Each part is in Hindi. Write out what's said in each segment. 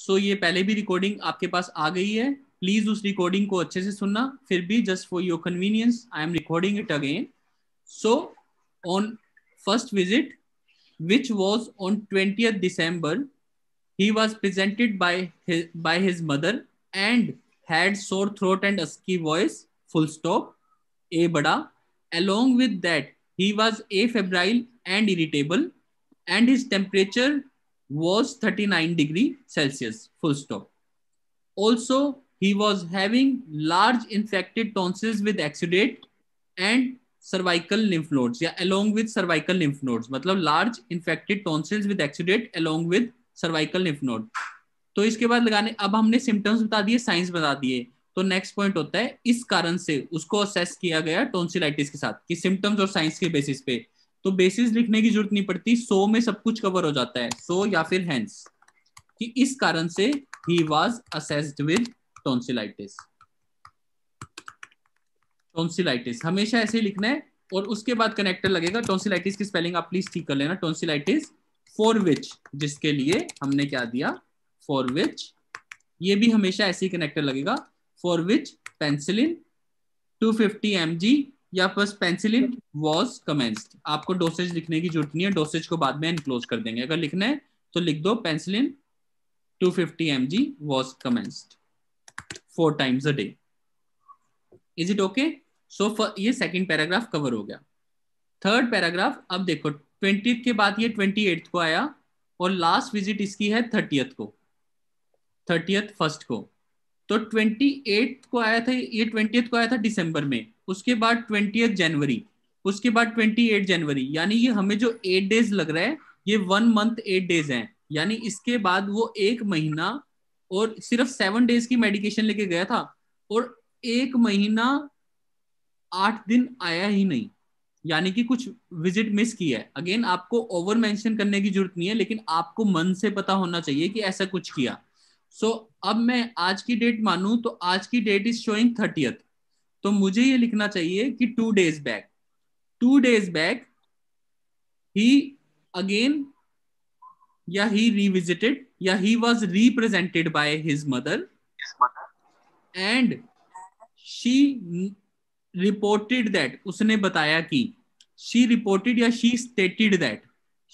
सो so, ये पहले भी रिकॉर्डिंग आपके पास आ गई है प्लीज उस रिकॉर्डिंग को अच्छे से सुनना फिर भी just for your convenience I am recording it again so on first visit which was on 20th December. He was presented by his, by his mother and had sore throat and husky voice, full stop, a bada. Along with that, he was afebrile and irritable and his temperature was 39 degree Celsius, full stop. Also, he was having large infected tonsils with exudate and cervical lymph nodes yeah, along with cervical lymph nodes matlab large infected tonsils with exudate along with cervical lymph node तो इसके बाद लगाने अब हमने सिम्टम्स बता दिए साइंस बता दिए तो नेक्स्ट पॉइंट होता है इस कारण से उसको असेस किया गया टॉन्सिलाइटिस के साथ कि सिम्टम्स और साइंस के बेसिस पे तो बेसिस लिखने की जरूरत नहीं पड़ती सो में सब कुछ कवर हो जाता है सो या फिर हैंस कि इस कारण से ही was assessed with tonsillitis tonsillitis हमेशा ऐसे लिखना है और उसके बाद कनेक्टर लगेगा टॉन्सिलाइटिस की स्पेलिंग आप प्लीज ठीक कर लेना टॉन्सिलाइटिस फॉर विच जिसके लिए हमने क्या दिया फॉर विच ये भी हमेशा ऐसे ही कनेक्टर लगेगा फॉर विच पेंसिलिन 250 mg या फर्स्ट पेंसिलिन वॉज कमेंस्ड आपको डोसेज लिखने की जरूरत नहीं है डोसेज को बाद में इनक्लोज कर देंगे अगर लिखना है तो लिख दो penicillin 250 fifty M G was commenced four times a day is it okay so ये सेकेंड पैराग्राफ कवर हो गया थर्ड पैराग्राफ अब देखो ट्वेंटी के बाद ये ट्वेंटी एट्थ को आया और लास्ट विजिट इसकी है थर्टियथ को थर्टियथ फर्स्ट को तो ट्वेंटी एट को आया था ये ट्वेंटी को आया था दिसंबर में उसके बाद ट्वेंटी जनवरी उसके बाद ट्वेंटी एट जनवरी यानी ये हमें जो एट डेज लग रहा है ये वन मंथ एट डेज हैं यानी इसके बाद वो एक महीना और सिर्फ सेवन डेज की मेडिकेशन लेके गया था और एक महीना आठ दिन आया ही नहीं यानी कि कुछ विजिट मिस किया है अगेन आपको ओवर मेंशन करने की जरूरत नहीं है लेकिन आपको मन से पता होना चाहिए कि ऐसा कुछ किया सो so, अब मैं आज की डेट मानू तो आज की डेट इज शोइंग थर्टियथ तो मुझे ये लिखना चाहिए कि two days back two days back he again या ही रिविजिटेड या he was represented by his mother and she reported that उसने बताया कि शी रिपोर्टेड या she stated that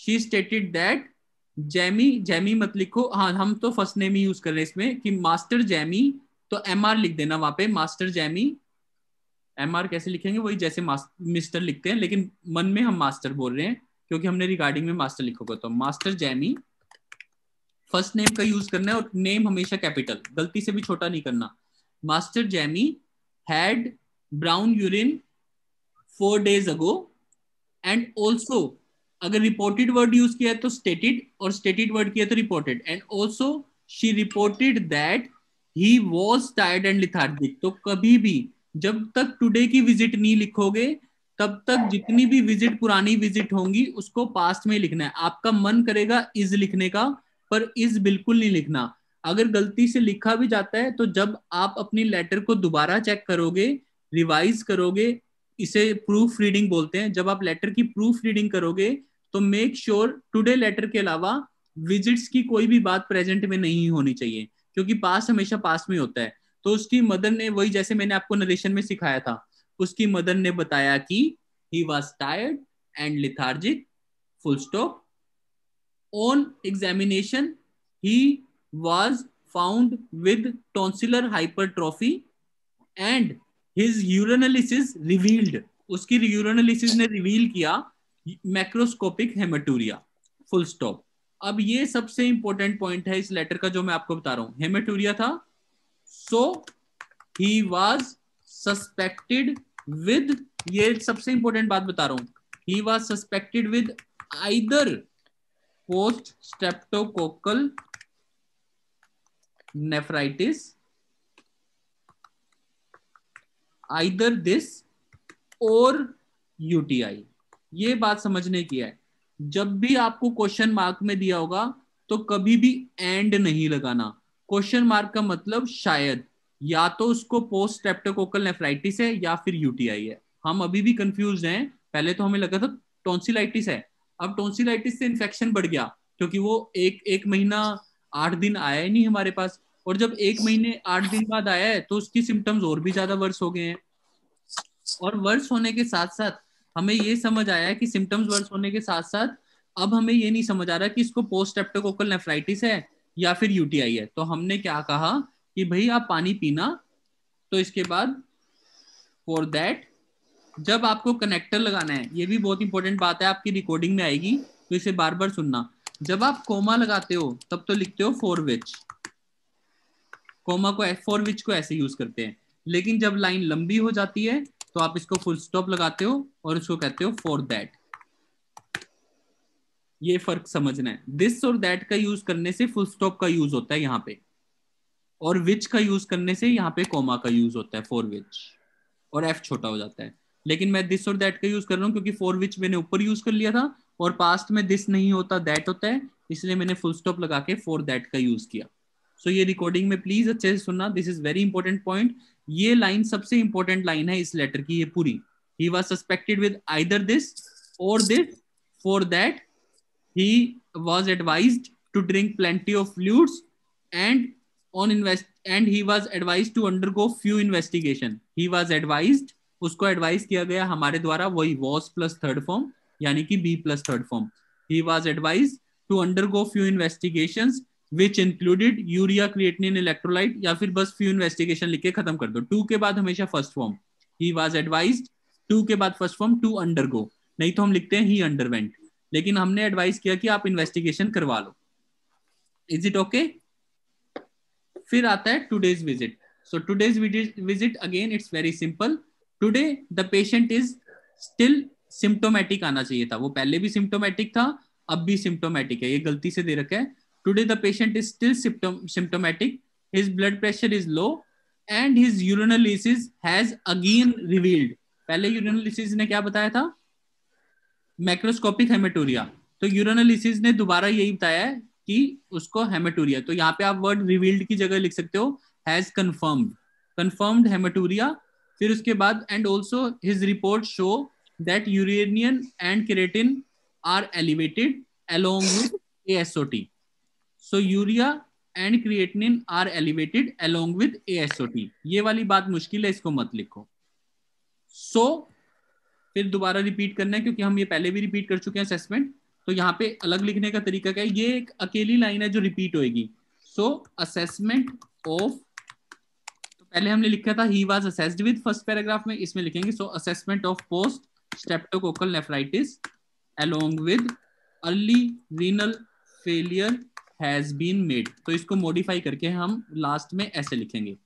she stated that Jamie Jamie मत लिखो हाँ हम तो फर्स्ट नेम ही यूज कर रहे हैं इसमें कि मास्टर जैमी तो एम आर लिख देना वहां पे मास्टर जैमी एम आर कैसे लिखेंगे वही जैसे मिस्टर लिखते हैं लेकिन मन में हम मास्टर बोल रहे हैं क्योंकि हमने रिगार्डिंग में मास्टर लिखोगा तो मास्टर जैमी फर्स्ट नेम का यूज करना है और नेम हमेशा कैपिटल गलती से भी छोटा नहीं करना master Jamie had brown urine four days ago and also अगर रिपोर्टेड वर्ड यूज किया है तो स्टेटेड और स्टेटेड वर्ड किया तो reported and also she reported that he was tired and lethargic तो कभी भी जब तक टूडे की विजिट नहीं लिखोगे तब तक जितनी भी विजिट पुरानी विजिट होंगी उसको पास्ट में लिखना है आपका मन करेगा इज लिखने का पर इज बिल्कुल नहीं लिखना अगर गलती से लिखा भी जाता है तो जब आप अपनी लेटर को दोबारा चेक करोगे रिवाइज करोगे इसे प्रूफ रीडिंग बोलते हैं जब आप लेटर की प्रूफ रीडिंग करोगे तो मेक श्योर टुडे लेटर के अलावा विजिट्स की कोई भी बात प्रेजेंट में नहीं होनी चाहिए क्योंकि पास हमेशा पास में होता है तो उसकी मदर ने वही जैसे मैंने आपको नरेशन में सिखाया था उसकी मदर ने बताया कि he was tired and lethargic full stop on examination he was found with tonsillar hypertrophy and his urinalysis revealed उसकी यूरनालिसिस ने रिवील किया मैक्रोस्कोपिक हेमाटूरिया फुल स्टॉप अब ये सबसे इंपॉर्टेंट पॉइंट है इस लेटर का जो मैं आपको बता रहा हूं हेमाटूरिया था so he was suspected with ये सबसे इंपॉर्टेंट बात बता रहा हूं he was suspected with either post streptococcal nephritis either this और यूटीआई ये बात समझने की है जब भी आपको क्वेश्चन मार्क में दिया होगा तो कभी भी एंड नहीं लगाना क्वेश्चन मार्क का मतलब शायद या तो उसको पोस्ट स्ट्रेप्टोकोकल नेफ्राइटिस है या फिर यूटीआई है हम अभी भी कंफ्यूज हैं पहले तो हमें लगा था टोन्सिलाइटिस है अब टोन्सिलाइटिस से इन्फेक्शन बढ़ गया क्योंकि वो एक एक महीना आठ दिन आया ही नहीं हमारे पास और जब एक महीने आठ दिन बाद आया है तो उसकी सिम्टम्स और भी ज्यादा वर्स हो गए हैं और वर्स होने के साथ साथ हमें ये समझ आया कि सिम्टम्स वर्स होने के साथ साथ अब हमें ये नहीं समझ आ रहा कि इसको पोस्ट एप्टोकोकल नेफ्राइटिस है या फिर यूटीआई है तो हमने क्या कहा कि भाई आप पानी पीना तो इसके बाद फॉर दैट जब आपको कनेक्टर लगाना है ये भी बहुत इंपॉर्टेंट बात है आपकी रिकॉर्डिंग में आएगी तो इसे बार बार सुनना जब आप कोमा लगाते हो तब तो लिखते हो फोर विच कोमा को फोर विच को ऐसे यूज करते हैं लेकिन जब लाइन लंबी हो जाती है तो आप इसको फुल स्टॉप लगाते हो और इसको कहते हो फॉर दैट ये फर्क समझना है दिस और दैट का यूज करने से फुल स्टॉप का यूज होता है यहाँ पे और विच का यूज करने से यहाँ पे कॉमा का यूज होता है फॉर विच और एफ छोटा हो जाता है लेकिन मैं दिस और दैट का यूज कर रहा हूँ क्योंकि फॉर विच मैंने ऊपर यूज कर लिया था और पास्ट में दिस नहीं होता दैट होता है इसलिए मैंने फुल स्टॉप लगा के फॉर दैट का यूज किया सो so, ये रिकॉर्डिंग में प्लीज अच्छे से सुनना this is very important point ये लाइन सबसे इंपॉर्टेंट लाइन है इस लेटर की ये पूरी he was suspected with either this और this for that he was advise to drink plenty of fluids and on invest and he was advise to undergo few investigation he was advise उसको एडवाइस किया गया हमारे द्वारा वही वॉज प्लस थर्ड फॉर्म यानी कि B plus third form he was advise to undergo few investigation which included urea creatinine electrolyte या फिर बस फ्यू इन्वेस्टिगेशन लिख के खत्म कर दो टू के बाद हमेशा first form he was advise to के बाद first form to undergo नहीं तो हम लिखते हैं ही अंडरवेंट लेकिन हमने एडवाइस किया कि आप इन्वेस्टिगेशन करवा लो इज इट ओके फिर आता है today's visit so today's visit again it's very simple today the patient is still symptomatic आना चाहिए था वो पहले भी सिम्टोमेटिक था अब भी सिम्टोमेटिक है ये गलती से दे रखा है Today, the patient is still symptom symptomatic. His blood pressure is low and his urinalysis has again revealed. पहले urinalysis ने क्या बताया था मैक्रोस्कोपिक हेमेटोरिया तो यूरोनालिसिस ने दोबारा यही बताया है कि उसको हेमेटोरिया तो यहाँ पे आप वर्ड रिवील्ड की जगह लिख सकते हो हैज कंफर्म्ड कंफर्म्ड हेमेटोरिया फिर उसके बाद and also his report show that urea and creatinine are elevated along with ASOT so urea and creatinine are elevated along with ASOT ये वाली बात मुश्किल है इसको मत लिखो सो so, फिर दोबारा रिपीट करना है क्योंकि हम ये पहले भी रिपीट कर चुके हैं असेसमेंट तो यहाँ पे अलग लिखने का तरीका क्या है ये एक अकेली लाइन है जो रिपीट होगी सो असेसमेंट ऑफ पहले हमने लिखा था he was assessed with first paragraph में इसमें लिखेंगे so assessment of post streptococcal nephritis along with early renal failure has been made तो इसको मॉडिफाई करके हम लास्ट में ऐसे लिखेंगे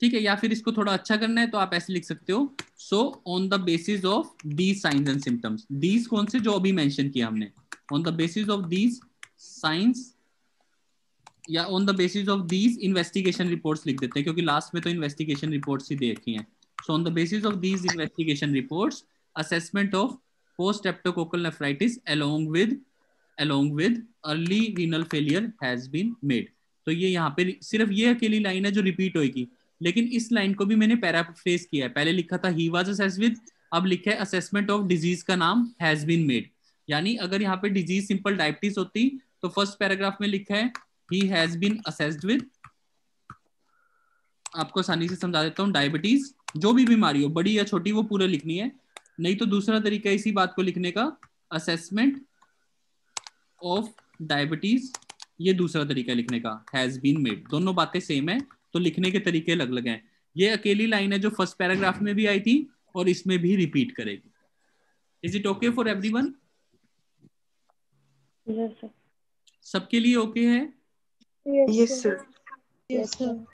ठीक है या फिर इसको थोड़ा अच्छा करना है तो आप ऐसे लिख सकते हो so on the basis of these signs and symptoms these कौन से जो अभी मेंशन किया हमने on the basis of these signs या on the basis of these investigation reports लिख देते हैं क्योंकि लास्ट में तो इन्वेस्टिगेशन रिपोर्ट्स ही देखी हैं so on the basis of these investigation reports assessment of post streptococcal nephritis along with along with early renal failure has been made तो ये यहाँ पे सिर्फ ये अकेली लाइन है जो रिपीट होगी लेकिन इस लाइन को भी मैंने पैराफ्रेज किया है पहले लिखा था ही वॉज असेस विद अब लिखा है असेसमेंट ऑफ डिजीज का नाम हैज बीन मेड यानी अगर यहाँ पे डिजीज सिंपल डायबिटीज होती तो फर्स्ट पैराग्राफ में लिखा है he has been assessed with आपको आसानी से समझा देता हूँ डायबिटीज जो भी बीमारी हो बड़ी या छोटी वो पूरा लिखनी है नहीं तो दूसरा तरीका इसी बात को लिखने का असेसमेंट ऑफ डायबिटीज ये दूसरा तरीका लिखने का हैज बीन मेड दोनों बातें सेम है तो लिखने के तरीके अलग अलग हैं ये अकेली लाइन है जो फर्स्ट पैराग्राफ में भी आई थी और इसमें भी रिपीट करेगी is it okay for everyone सबके लिए ओके है yes, sir. Yes, sir.